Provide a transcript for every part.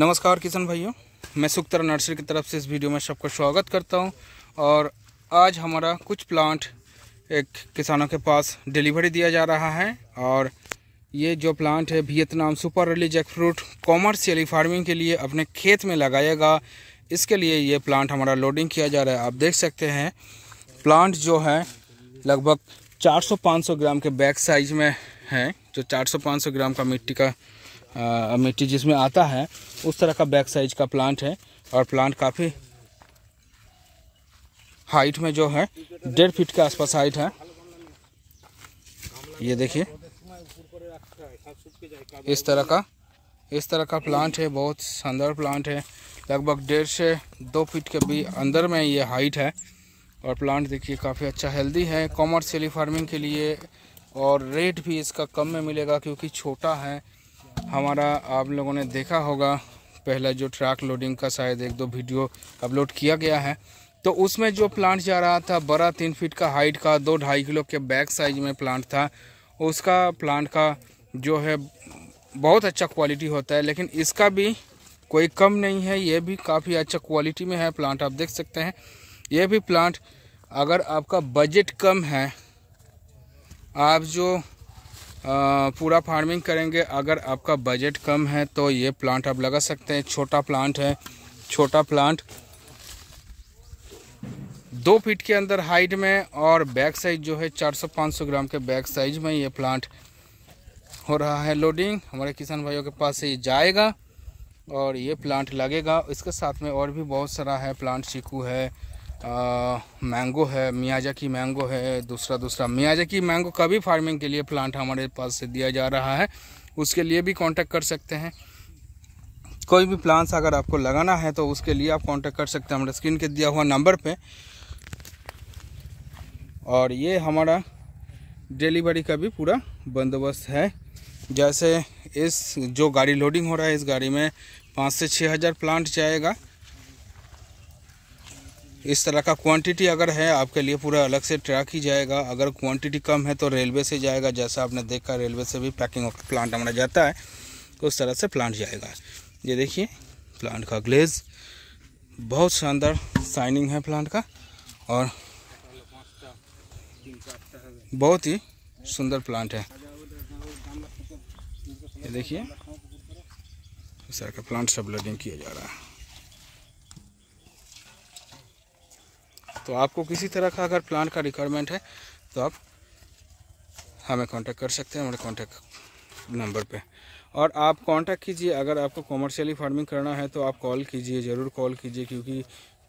नमस्कार किसान भाइयों मैं सुखतर नर्सरी की तरफ से इस वीडियो में सबका स्वागत करता हूं और आज हमारा कुछ प्लांट एक किसानों के पास डिलीवरी दिया जा रहा है और ये जो प्लांट है Vietnam super early jackfruit commercially farming के लिए अपने खेत में लगाएगा इसके लिए ये प्लांट हमारा लोडिंग किया जा रहा है आप देख सकते हैं प्लांट जो है लगभग चार सौ ग्राम के बैक साइज में है जो चार सौ ग्राम का मिट्टी का आ, मिट्टी जिसमें आता है उस तरह का बैक साइज का प्लांट है और प्लांट काफ़ी हाइट में जो है डेढ़ फीट के आसपास हाइट है ये देखिए इस तरह का इस तरह का प्लांट है बहुत शानदार प्लांट है लगभग डेढ़ से दो फीट के भी अंदर में ये हाइट है और प्लांट देखिए काफ़ी अच्छा हेल्दी है कॉमर्शियली फार्मिंग के लिए और रेट भी इसका कम में मिलेगा क्योंकि छोटा है हमारा आप लोगों ने देखा होगा पहला जो ट्रक लोडिंग का शायद एक दो वीडियो अपलोड किया गया है तो उसमें जो प्लांट जा रहा था बड़ा तीन फीट का हाइट का दो ढाई किलो के बैक साइज में प्लांट था उसका प्लांट का जो है बहुत अच्छा क्वालिटी होता है लेकिन इसका भी कोई कम नहीं है ये भी काफ़ी अच्छा क्वालिटी में है प्लांट आप देख सकते हैं ये भी प्लांट अगर आपका बजट कम है आप जो पूरा फार्मिंग करेंगे अगर आपका बजट कम है तो ये प्लांट आप लगा सकते हैं छोटा प्लांट है छोटा प्लांट दो फीट के अंदर हाइट में और बैक साइज जो है 400-500 ग्राम के बैक साइज में ये प्लांट हो रहा है लोडिंग हमारे किसान भाइयों के पास से ये जाएगा और ये प्लांट लगेगा इसके साथ में और भी बहुत सारा है प्लांट चीकू है मैंगो है मियाजा की मैंगो है दूसरा दूसरा मियाजा की मैंगो का भी फार्मिंग के लिए प्लांट हमारे पास से दिया जा रहा है उसके लिए भी कांटेक्ट कर सकते हैं कोई भी प्लांट्स अगर आपको लगाना है तो उसके लिए आप कांटेक्ट कर सकते हैं हमारे स्क्रीन के दिया हुआ नंबर पे और ये हमारा डिलीवरी का भी पूरा बंदोबस्त है जैसे इस जो गाड़ी लोडिंग हो रहा है इस गाड़ी में पाँच से छः हज़ार प्लांट जाएगा इस तरह का क्वांटिटी अगर है आपके लिए पूरा अलग से ट्रैक ही जाएगा अगर क्वांटिटी कम है तो रेलवे से जाएगा जैसा आपने देखा रेलवे से भी पैकिंग ऑफ प्लांट हमारा जाता है तो उस तरह से प्लांट जाएगा ये देखिए प्लांट का ग्लेज बहुत शानदार शाइनिंग है प्लांट का और बहुत ही सुंदर प्लांट है ये देखिए इस तरह का प्लांट सब लोडिंग किया जा रहा है तो आपको किसी तरह का अगर प्लांट का रिक्वायरमेंट है तो आप हमें कांटेक्ट कर सकते हैं हमारे कांटेक्ट नंबर पे और आप कांटेक्ट कीजिए अगर आपको कॉमर्शियली फार्मिंग करना है तो आप कॉल कीजिए ज़रूर कॉल कीजिए क्योंकि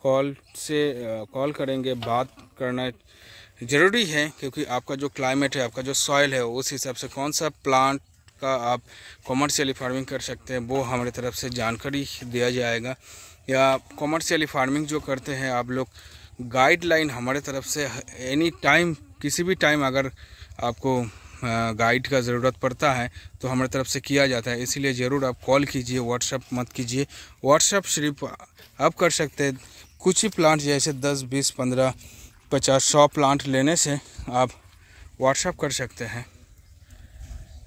कॉल से कॉल करेंगे बात करना ज़रूरी है क्योंकि आपका जो क्लाइमेट है आपका जो सॉइल है उस हिसाब से कौन सा प्लांट का आप कॉमर्शियली फार्मिंग कर सकते हैं वो हमारे तरफ से जानकारी दिया जाएगा या कॉमर्शियली फार्मिंग जो करते हैं आप लोग गाइडलाइन हमारे तरफ से एनी टाइम किसी भी टाइम अगर आपको गाइड का ज़रूरत पड़ता है तो हमारे तरफ से किया जाता है इसीलिए ज़रूर आप कॉल कीजिए व्हाट्सअप मत कीजिए व्हाट्सअप सिर्फ आप कर सकते हैं कुछ ही प्लांट जैसे दस बीस पंद्रह पचास सौ प्लांट लेने से आप व्हाट्सअप कर सकते हैं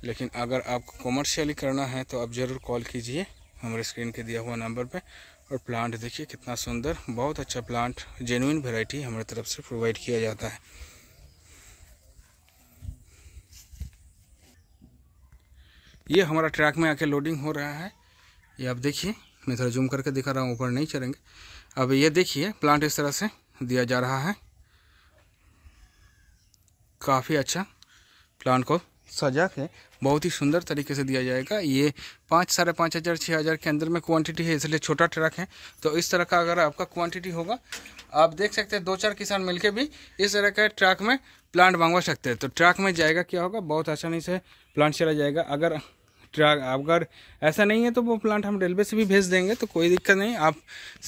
लेकिन अगर आपको कॉमर्शियली करना है तो आप ज़रूर कॉल कीजिए हमारे स्क्रीन के दिया हुआ नंबर पर और प्लांट देखिए कितना सुंदर बहुत अच्छा प्लांट जेनुइन वेराइटी हमारे तरफ से प्रोवाइड किया जाता है ये हमारा ट्रैक में आके लोडिंग हो रहा है ये आप देखिए मैं थोड़ा जूम करके दिखा रहा हूँ ऊपर नहीं चलेंगे अब ये देखिए प्लांट इस तरह से दिया जा रहा है काफ़ी अच्छा प्लांट को सजा के बहुत ही सुंदर तरीके से दिया जाएगा ये पाँच साढ़े पाँच हज़ार छः हज़ार के अंदर में क्वांटिटी है इसलिए छोटा ट्रक है तो इस तरह का अगर आपका क्वांटिटी होगा आप देख सकते हैं दो चार किसान मिलके भी इस तरह के ट्रक में प्लांट मंगवा सकते हैं तो ट्रक में जाएगा क्या होगा बहुत आसानी से प्लांट चला जाएगा अगर ट्रक अगर ऐसा नहीं है तो वो प्लांट हम रेलवे से भी भेज देंगे तो कोई दिक्कत नहीं आप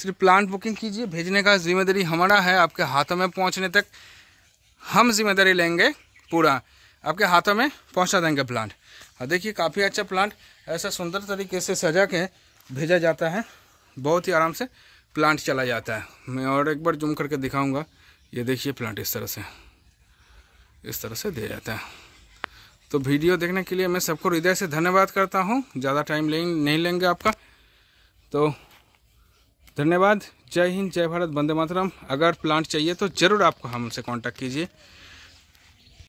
सिर्फ प्लांट बुकिंग कीजिए भेजने का जिम्मेदारी हमारा है आपके हाथों में पहुँचने तक हम जिम्मेदारी लेंगे पूरा आपके हाथों में पहुंचा देंगे प्लांट और देखिए काफ़ी अच्छा प्लांट ऐसा सुंदर तरीके से सजा के भेजा जाता है बहुत ही आराम से प्लांट चला जाता है मैं और एक बार जूम करके दिखाऊंगा ये देखिए प्लांट इस तरह से इस तरह से दिया जाता है तो वीडियो देखने के लिए मैं सबको हृदय से धन्यवाद करता हूँ ज़्यादा टाइम लें नहीं लेंगे आपका तो धन्यवाद जय हिंद जय भारत वंदे मातरम अगर प्लांट चाहिए तो ज़रूर आपको हमसे कांटेक्ट कीजिए